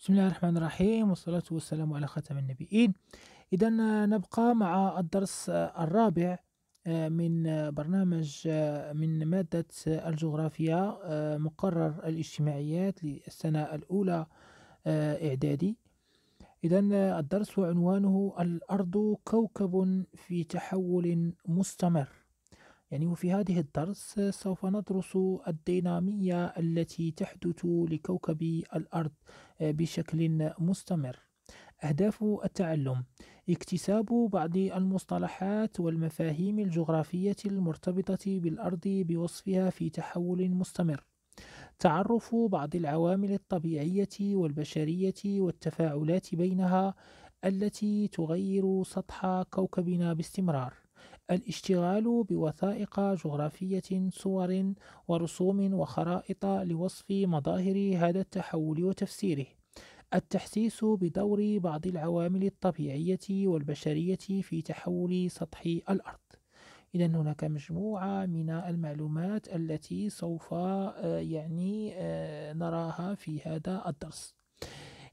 بسم الله الرحمن الرحيم والصلاة والسلام على خاتم النبيين إذا نبقى مع الدرس الرابع آه، من برنامج آه، من مادة الجغرافيا آه، مقرر الاجتماعيات للسنة الأولى إعدادي إذا الدرس وعنوانه الأرض كوكب في تحول مستمر يعني وفي هذه الدرس سوف ندرس الدينامية التي تحدث لكوكب الأرض بشكل مستمر أهداف التعلم اكتساب بعض المصطلحات والمفاهيم الجغرافية المرتبطة بالأرض بوصفها في تحول مستمر تعرف بعض العوامل الطبيعية والبشرية والتفاعلات بينها التي تغير سطح كوكبنا باستمرار الاشتغال بوثائق جغرافية صور ورسوم وخرائط لوصف مظاهر هذا التحول وتفسيره التحسيس بدور بعض العوامل الطبيعية والبشرية في تحول سطح الأرض إذا هناك مجموعة من المعلومات التي سوف آه، يعني آه، نراها في هذا الدرس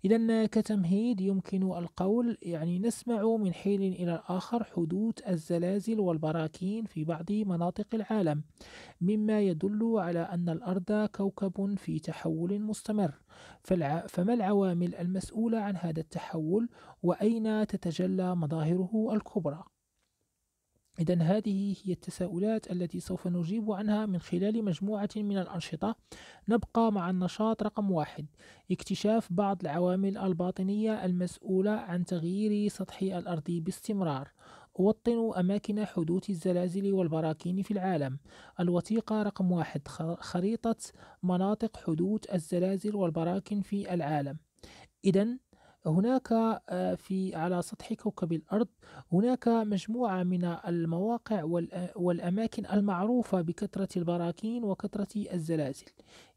إذا كتمهيد يمكن القول يعني نسمع من حين إلى الآخر حدوث الزلازل والبراكين في بعض مناطق العالم مما يدل على أن الأرض كوكب في تحول مستمر فالع... فما العوامل المسؤولة عن هذا التحول وأين تتجلى مظاهره الكبرى إذا هذه هي التساؤلات التي سوف نجيب عنها من خلال مجموعة من الأنشطة نبقى مع النشاط رقم واحد اكتشاف بعض العوامل الباطنية المسؤولة عن تغيير سطح الأرض باستمرار أوطن أماكن حدوث الزلازل والبراكين في العالم الوثيقة رقم واحد خريطة مناطق حدوث الزلازل والبراكين في العالم إذا هناك آه، في على سطح كوكب الأرض هناك مجموعة من المواقع والأماكن المعروفة بكثرة البراكين وكثرة الزلازل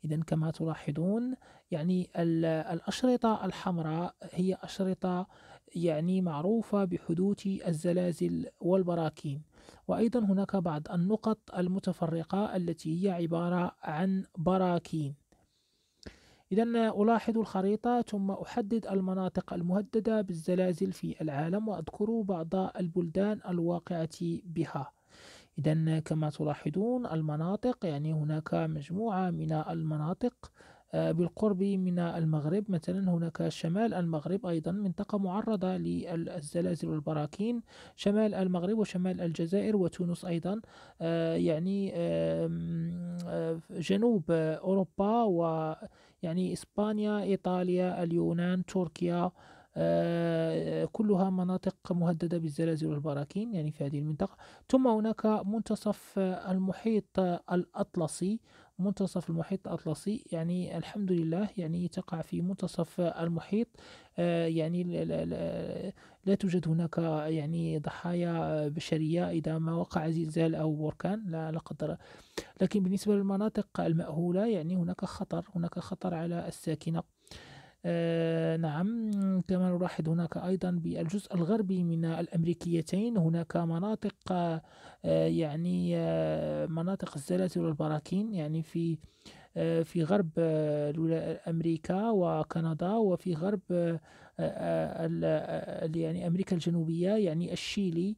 إذا كما تلاحظون يعني الأشرطة الحمراء هي أشرطة يعني معروفة بحدوث الزلازل والبراكين وأيضا هناك بعض النقط المتفرقة التي هي عبارة عن براكين إذا ألاحظ الخريطة ثم أحدد المناطق المهددة بالزلازل في العالم وأذكر بعض البلدان الواقعة بها إذا كما تلاحظون المناطق يعني هناك مجموعة من المناطق آه، بالقرب من المغرب مثلا هناك شمال المغرب أيضا منطقة معرضة للزلازل والبراكين شمال المغرب وشمال الجزائر وتونس أيضا آه، يعني آه، جنوب أوروبا و يعني إسبانيا إيطاليا اليونان تركيا آه، كلها مناطق مهددة بالزلازل والبراكين يعني في هذه المنطقة ثم هناك منتصف المحيط الأطلسي منتصف المحيط الأطلسي يعني الحمد لله يعني تقع في منتصف المحيط آه، يعني لا توجد هناك يعني ضحايا بشرية إذا ما وقع زلزال أو بركان لا, لا قدر لكن بالنسبة للمناطق المأهولة يعني هناك خطر هناك خطر على الساكنة آه، نعم كما نلاحظ هناك أيضا بالجزء الغربي من الأمريكيتين هناك مناطق آه، يعني آه، مناطق الزلازل والبراكين يعني في في غرب أمريكا وكندا وفي غرب يعني أمريكا الجنوبية يعني الشيلي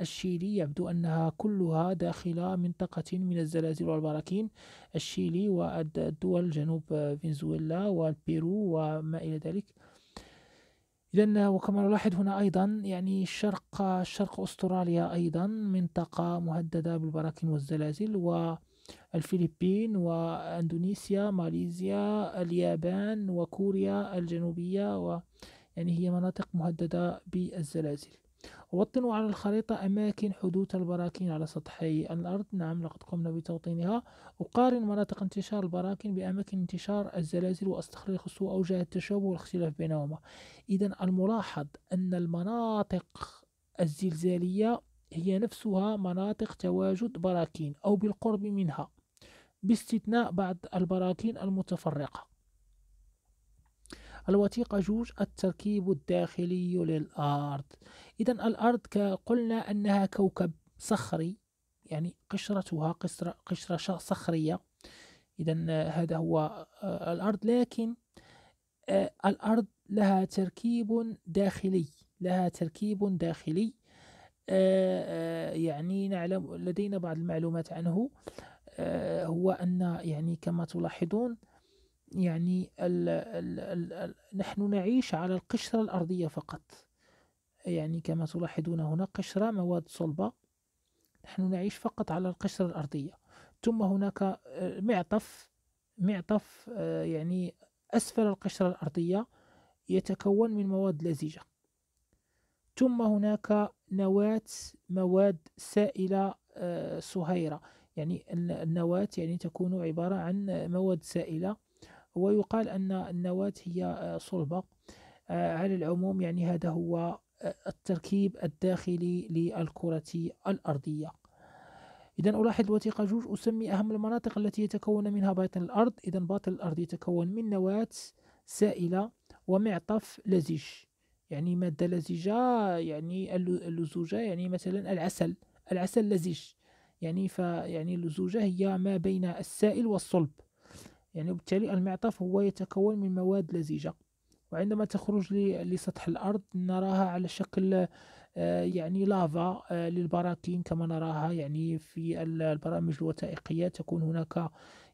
الشيلي يبدو أنها كلها داخل منطقة من الزلازل والبراكين الشيلي والدول جنوب فنزويلا والبيرو وما إلى ذلك إذن وكما نلاحظ هنا أيضا يعني شرق شرق أستراليا أيضا منطقة مهددة بالبراكين والزلازل و الفلبين وأندونيسيا ماليزيا اليابان وكوريا الجنوبية و يعني هي مناطق مهددة بالزلازل وطنوا على الخريطة أماكن حدوث البراكين على سطحي الأرض نعم لقد قمنا بتوطينها أقارن مناطق انتشار البراكين بأماكن انتشار الزلازل وأستخرج خصوص أوجه التشابه والاختلاف بينهما إذا الملاحظ أن المناطق الزلزالية هي نفسها مناطق تواجد براكين أو بالقرب منها باستثناء بعض البراكين المتفرقة الوثيقة جوج التركيب الداخلي للأرض إذا الأرض قلنا أنها كوكب صخري يعني قشرتها قشرة, قشرة صخرية إذا هذا هو آه، الأرض لكن آه، الأرض لها تركيب داخلي لها تركيب داخلي آه، يعني نعلم لدينا بعض المعلومات عنه هو أن يعني كما تلاحظون يعني الـ الـ الـ نحن نعيش على القشرة الأرضية فقط يعني كما تلاحظون هنا قشرة مواد صلبة نحن نعيش فقط على القشرة الأرضية ثم هناك آه، معطف معطف آه، يعني أسفل القشرة الأرضية يتكون من مواد لزجة ثم هناك نواة مواد سائلة آه، صهيرة يعني النواة يعني تكون عبارة عن مواد سائلة ويقال أن النواة هي صلبة على العموم يعني هذا هو التركيب الداخلي للكرة الأرضية إذا ألاحظ وثيقة جوج أسمي أهم المناطق التي يتكون منها باطن الأرض إذا باطن الأرض يتكون من نواة سائلة ومعطف لزج يعني مادة لزجة يعني اللزوجة يعني مثلا العسل العسل لزج يعني ف يعني اللزوجة هي ما بين السائل والصلب يعني وبالتالي المعطف هو يتكون من مواد لزجة وعندما تخرج لسطح الأرض نراها على شكل آه، يعني لافا آه، للبراكين كما نراها يعني في البرامج الوثائقية تكون هناك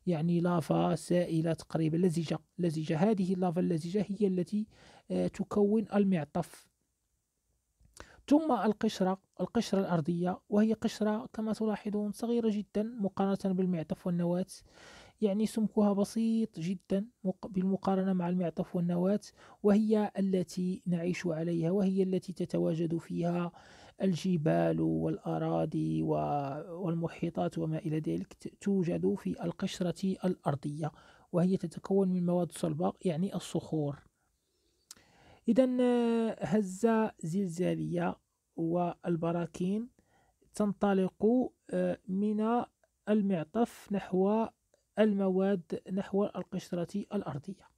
يعني لافا سائلة تقريبا لزجة لزجة هذه اللافا اللزجة هي التي آه، تكون المعطف ثم القشرة القشرة الأرضية وهي قشرة كما تلاحظون صغيرة جدا مقارنة بالمعطف والنواة يعني سمكها بسيط جدا بالمقارنة مع المعطف والنواة وهي التي نعيش عليها وهي التي تتواجد فيها الجبال والأراضي والمحيطات وما إلى ذلك توجد في القشرة الأرضية وهي تتكون من مواد صلبة يعني الصخور إذا هزة زلزالية والبراكين تنطلق آه، من المعطف نحو المواد نحو القشرة الأرضية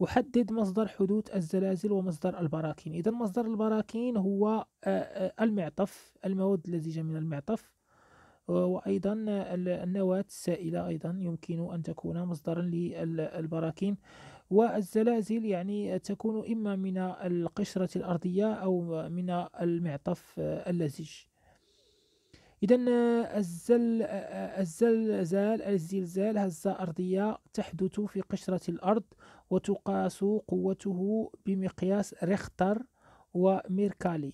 وحدد مصدر حدوث الزلازل ومصدر البراكين إذا مصدر البراكين هو آه، آه، المعطف المواد اللزجة من المعطف وأيضا النواة السائلة أيضا يمكن أن تكون مصدرا للبراكين والزلازل يعني تكون إما من القشرة الأرضية أو من المعطف آه، اللزج إذا آه، الزل آه، آه، الزلزال الزلزال هزة أرضية تحدث في قشرة الأرض وتقاس قوته بمقياس ريختر وميركالي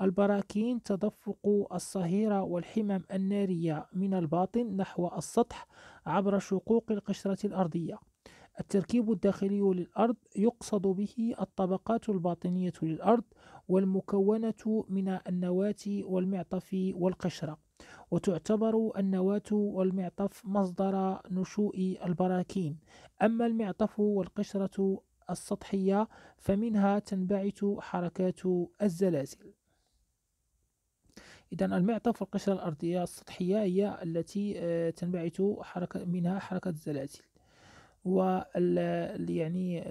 البراكين تدفق الصهيرة والحمم النارية من الباطن نحو السطح عبر شقوق القشرة الأرضية التركيب الداخلي للأرض يقصد به الطبقات الباطنية للأرض والمكونة من النواة والمعطف والقشرة وتعتبر النواة والمعطف مصدر نشوء البراكين أما المعطف والقشرة السطحية فمنها تنبعث حركات الزلازل إذا المعطف والقشرة الأرضية السطحية هي التي آه، تنبعث حركة منها حركة الزلازل و يعني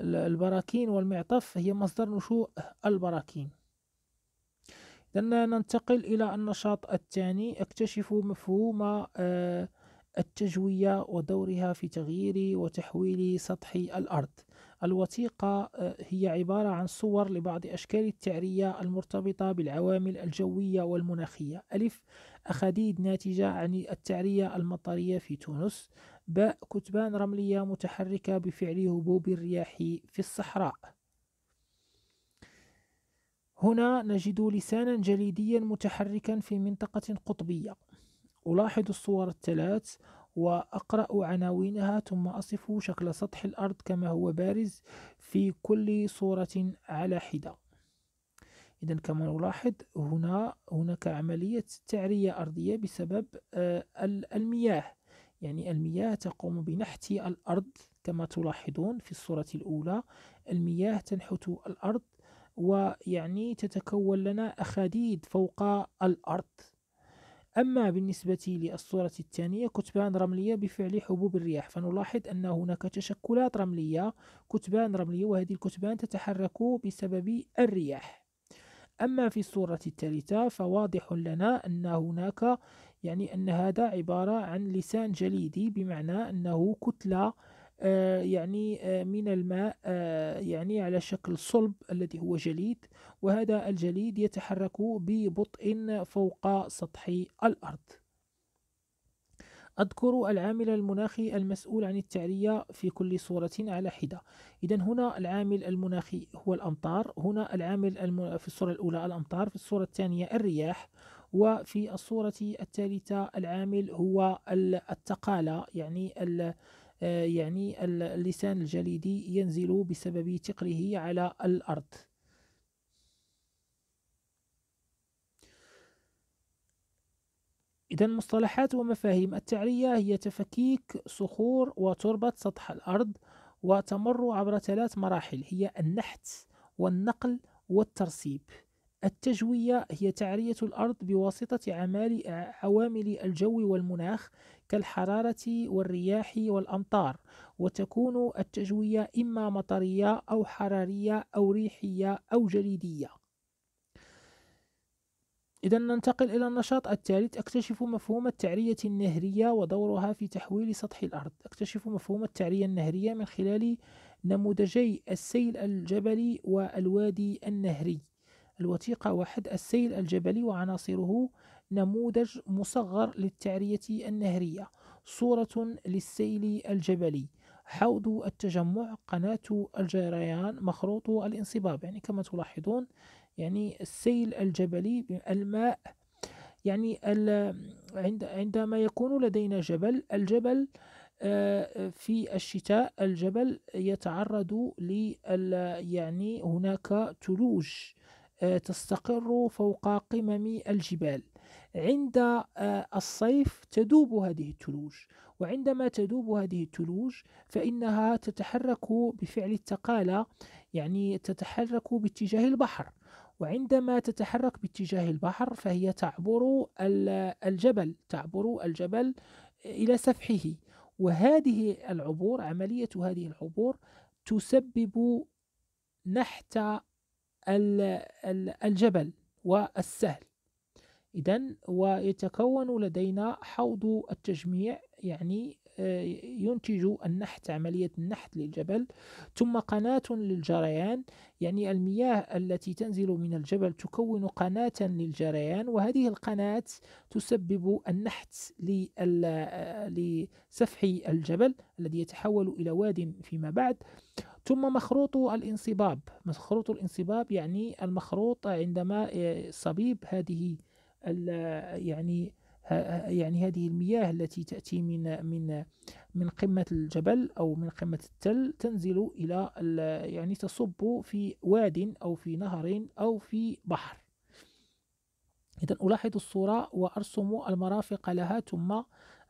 البراكين والمعطف هي مصدر نشوء البراكين إذا ننتقل إلى النشاط الثاني اكتشف مفهوم آه، التجوية ودورها في تغيير وتحويل سطح الأرض الوثيقة آه، هي عبارة عن صور لبعض أشكال التعرية المرتبطة بالعوامل الجوية والمناخية ألف أخاديد ناتجة عن التعرية المطرية في تونس باء كتبان رملية متحركة بفعل هبوب الرياح في الصحراء هنا نجد لسانا جليديا متحركا في منطقة قطبية ألاحظ الصور الثلاث وأقرأ عناوينها ثم أصف شكل سطح الأرض كما هو بارز في كل صورة على حدة إذا كما نلاحظ هنا هناك عملية تعرية أرضية بسبب آه، المياه يعني المياه تقوم بنحت الأرض كما تلاحظون في الصورة الأولى المياه تنحت الأرض ويعني تتكون لنا أخاديد فوق الأرض أما بالنسبة للصورة الثانية كتبان رملية بفعل حبوب الرياح فنلاحظ أن هناك تشكلات رملية كتبان رملية وهذه الكتبان تتحرك بسبب الرياح أما في الصورة الثالثة فواضح لنا أن هناك يعني أن هذا عبارة عن لسان جليدي بمعنى أنه كتلة آه، يعني آه، من الماء آه، يعني على شكل صلب الذي هو جليد وهذا الجليد يتحرك ببطء فوق سطح الأرض أذكر العامل المناخي المسؤول عن التعرية في كل صورة على حدة إذا هنا العامل المناخي هو الأمطار هنا العامل الم... في الصورة الأولى الأمطار في الصورة الثانية الرياح وفي الصورة الثالثة العامل هو التقالة يعني ال... آه، يعني اللسان الجليدي ينزل بسبب تقله على الأرض إذا مصطلحات ومفاهيم التعرية هي تفكيك صخور وتربة سطح الأرض وتمر عبر ثلاث مراحل هي النحت والنقل والترسيب التجوية هي تعرية الأرض بواسطة عوامل الجو والمناخ كالحرارة والرياح والأمطار وتكون التجوية إما مطرية أو حرارية أو ريحية أو جليدية إذا ننتقل إلى النشاط الثالث أكتشف مفهوم التعرية النهرية ودورها في تحويل سطح الأرض أكتشف مفهوم التعرية النهرية من خلال نموذجي السيل الجبلي والوادي النهري الوثيقة واحد السيل الجبلي وعناصره نموذج مصغر للتعرية النهرية صورة للسيل الجبلي حوض التجمع قناة الجريان مخروط الانصباب يعني كما تلاحظون يعني السيل الجبلي الماء يعني عندما يكون لدينا جبل الجبل آه، في الشتاء الجبل يتعرض لل يعني هناك ثلوج آه، تستقر فوق قمم الجبال عند آه، الصيف تذوب هذه الثلوج وعندما تذوب هذه الثلوج فإنها تتحرك بفعل التقالة يعني تتحرك باتجاه البحر وعندما تتحرك باتجاه البحر فهي تعبر الجبل تعبر الجبل إلى سفحه وهذه العبور عملية هذه العبور تسبب نحت الجبل والسهل إذا ويتكون لدينا حوض التجميع يعني ينتج النحت عملية النحت للجبل ثم قناة للجريان يعني المياه التي تنزل من الجبل تكون قناة للجريان وهذه القناة تسبب النحت لسفح الجبل الذي يتحول إلى واد فيما بعد ثم مخروط الانصباب مخروط الانصباب يعني المخروط عندما آه، صبيب هذه يعني يعني هذه المياه التي تأتي من من من قمة الجبل أو من قمة التل تنزل إلى يعني تصب في واد أو في نهر أو في بحر إذا ألاحظ الصورة وأرسم المرافق لها ثم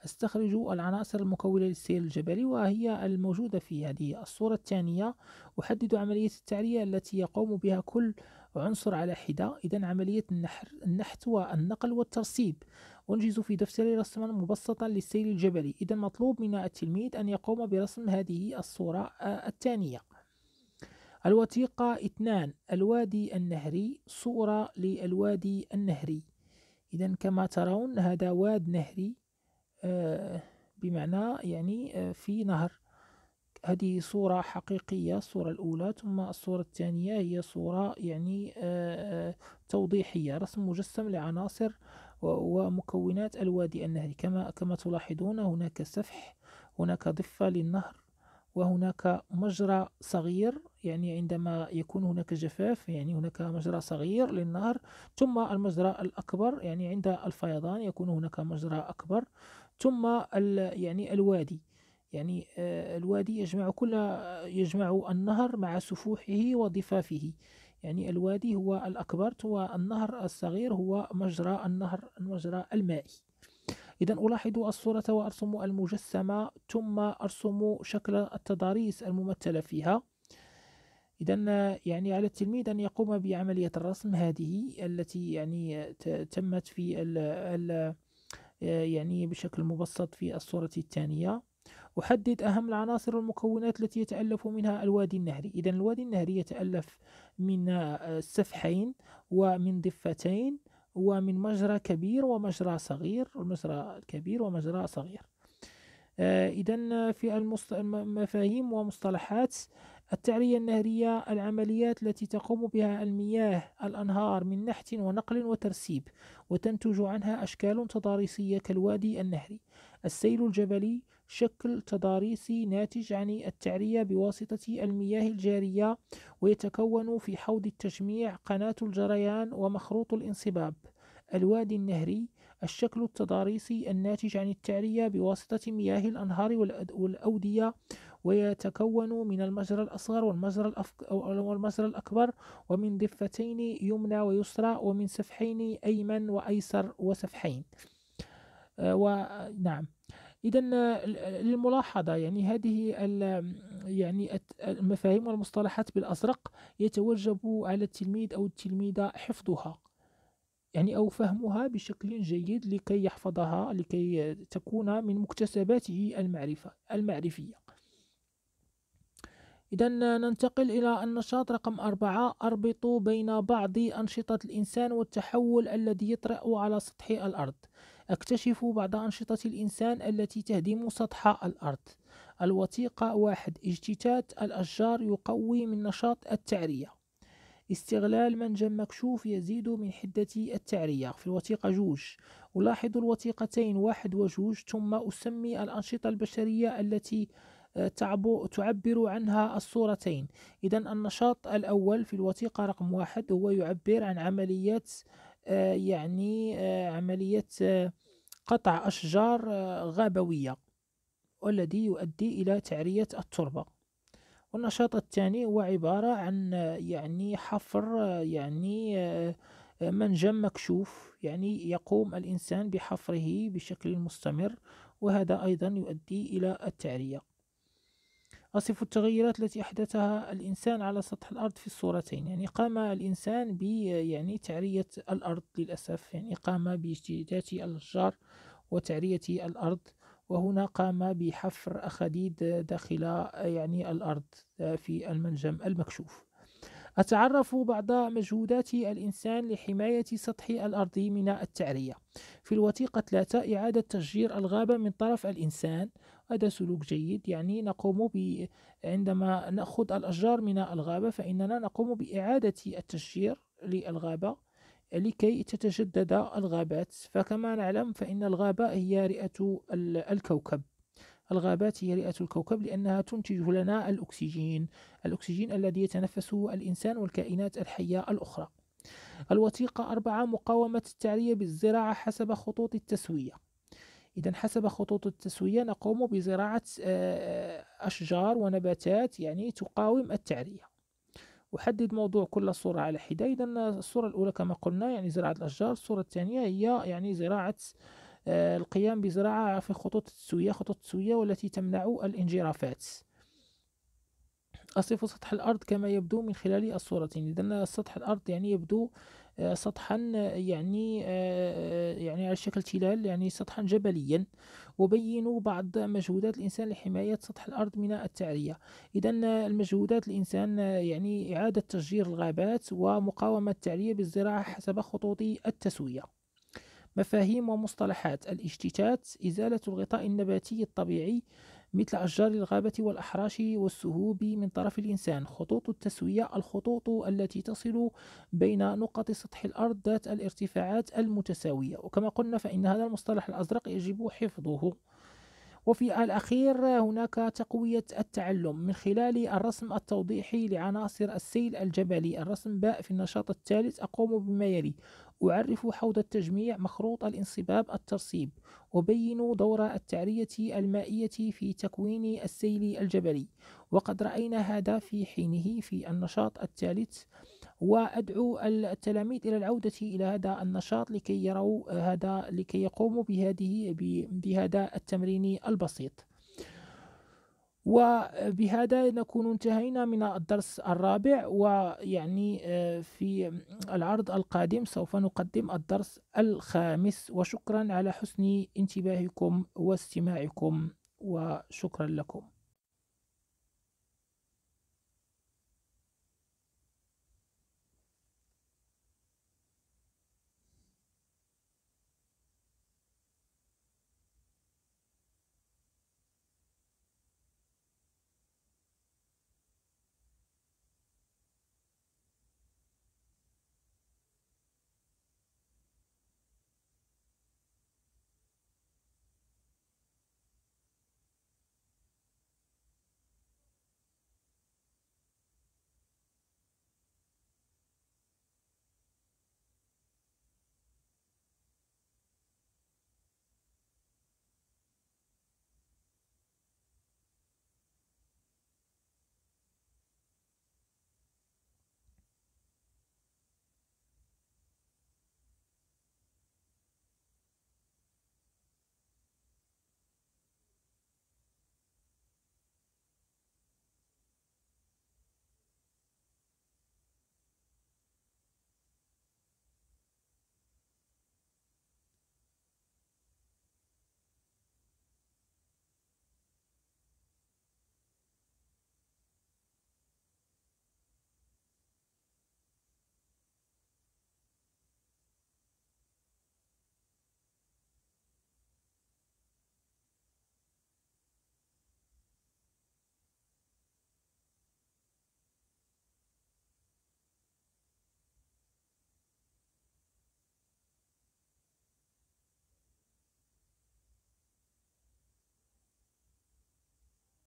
استخرج العناصر المكونة للسير الجبلي وهي الموجودة في هذه الصورة الثانية أحدد عملية التعرية التي يقوم بها كل وعنصر على حدة إذا عملية النحر النحت والنقل والترسيب أنجز في دفتري رسما مبسطا للسيل الجبلي إذا مطلوب من التلميذ أن يقوم برسم هذه الصورة آه، الثانية الوثيقة اثنان الوادي النهري صورة للوادي النهري إذا كما ترون هذا واد نهري آه، بمعنى يعني آه، في نهر هذه صورة حقيقية الصورة الأولى ثم الصورة الثانية هي صورة يعني آه، آه، توضيحية رسم مجسم لعناصر ومكونات الوادي النهري كما كما تلاحظون هناك سفح هناك ضفة للنهر وهناك مجرى صغير يعني عندما يكون هناك جفاف يعني هناك مجرى صغير للنهر ثم المجرى الأكبر يعني عند الفيضان يكون هناك مجرى أكبر ثم يعني الوادي يعني آه، الوادي يجمع كل يجمع النهر مع سفوحه وضفافه يعني الوادي هو الأكبر والنهر الصغير هو مجرى النهر المجرى المائي إذا ألاحظ الصورة وأرسم المجسمة ثم أرسم شكل التضاريس الممثلة فيها إذا يعني على التلميذ أن يقوم بعملية الرسم هذه التي يعني تمت في ال آه، يعني بشكل مبسط في الصورة الثانية أحدد أهم العناصر والمكونات التي يتألف منها الوادي النهري إذا الوادي النهري يتألف من آه، سفحين ومن ضفتين ومن مجرى كبير ومجرى صغير المجرى الكبير ومجرى صغير آه، إذا آه، في المفاهيم ومصطلحات التعرية النهرية العمليات التي تقوم بها المياه الأنهار من نحت ونقل وترسيب وتنتج عنها أشكال تضاريسية كالوادي النهري السيل الجبلي شكل تضاريسي ناتج عن التعرية بواسطة المياه الجارية ويتكون في حوض التجميع قناة الجريان ومخروط الانصباب الوادي النهري الشكل التضاريسي الناتج عن التعرية بواسطة مياه الأنهار والأودية ويتكون من المجرى الأصغر والمجرى, الأفك... والمجرى الأكبر ومن ضفتين يمنى ويسرى ومن سفحين أيمن وأيسر وسفحين آه، ونعم إذا آه، للملاحظة يعني هذه يعني المفاهيم والمصطلحات بالأزرق يتوجب على التلميذ أو التلميذة حفظها يعني أو فهمها بشكل جيد لكي يحفظها لكي تكون من مكتسباته المعرفة المعرفية إذا آه، ننتقل إلى النشاط رقم أربعة أربط بين بعض أنشطة الإنسان والتحول الذي يطرأ على سطح الأرض أكتشف بعض أنشطة الإنسان التي تهدم سطح الأرض الوثيقة واحد اجتتات الأشجار يقوي من نشاط التعرية استغلال منجم مكشوف يزيد من حدة التعرية في الوثيقة جوج ألاحظ الوثيقتين واحد وجوج ثم أسمي الأنشطة البشرية التي آه، تعبر عنها الصورتين إذا النشاط الأول في الوثيقة رقم واحد هو يعبر عن عمليات آه، يعني آه، عملية آه، قطع أشجار غابوية والذي يؤدي إلى تعرية التربة والنشاط الثاني هو عبارة عن يعني حفر يعني منجم مكشوف يعني يقوم الإنسان بحفره بشكل مستمر وهذا أيضا يؤدي إلى التعرية نصف التغيرات التي أحدثها الإنسان على سطح الأرض في الصورتين يعني قام الإنسان ب يعني تعرية الأرض للأسف يعني قام باجتهادات الأشجار وتعرية الأرض وهنا قام بحفر أخاديد داخل يعني الأرض في المنجم المكشوف أتعرف بعض مجهودات الإنسان لحماية سطح الأرض من التعرية في الوثيقة 3 إعادة تشجير الغابة من طرف الإنسان هذا سلوك جيد يعني نقوم ب عندما نأخذ الأشجار من الغابة فإننا نقوم بإعادة التشجير للغابة لكي تتجدد الغابات فكما نعلم فإن الغابة هي رئة الكوكب الغابات هي رئة الكوكب لأنها تنتج لنا الأكسجين الأكسجين الذي يتنفسه الإنسان والكائنات الحية الأخرى الوثيقة أربعة مقاومة التعرية بالزراعة حسب خطوط التسوية إذا حسب خطوط التسوية نقوم بزراعة آه، أشجار ونباتات يعني تقاوم التعرية أحدد موضوع كل صورة على حدة إذا الصورة الأولى كما قلنا يعني زراعة الأشجار الصورة الثانية هي يعني زراعة آه، القيام بزراعة في خطوط التسوية خطوط التسوية والتي تمنع الانجرافات أصف سطح الأرض كما يبدو من خلال الصورتين إذا سطح الأرض يعني يبدو آه، سطحا آه، يعني آه، يعني على شكل تلال يعني سطحا جبليا وبينوا بعض مجهودات الإنسان لحماية سطح الأرض من التعرية إذا المجهودات الإنسان يعني إعادة تشجير الغابات ومقاومة التعرية بالزراعة حسب خطوط التسوية مفاهيم ومصطلحات الاشتتات إزالة الغطاء النباتي الطبيعي مثل أشجار الغابة والأحراش والسهوب من طرف الإنسان خطوط التسوية الخطوط التي تصل بين نقط سطح الأرض ذات الارتفاعات المتساوية وكما قلنا فإن هذا المصطلح الأزرق يجب حفظه وفي الأخير هناك تقوية التعلم من خلال الرسم التوضيحي لعناصر السيل الجبلي الرسم باء في النشاط الثالث أقوم بما يلي أعرف حوض التجميع مخروط الانصباب الترسيب وبين دور التعرية المائية في تكوين السيل الجبلي وقد رأينا هذا في حينه في النشاط الثالث وأدعو التلاميذ إلى العودة إلى هذا النشاط لكي يروا هذا لكي يقوموا بهذه بهذا التمرين البسيط وبهذا نكون انتهينا من الدرس الرابع ويعني آه، في العرض القادم سوف نقدم الدرس الخامس وشكرا على حسن انتباهكم واستماعكم وشكرا لكم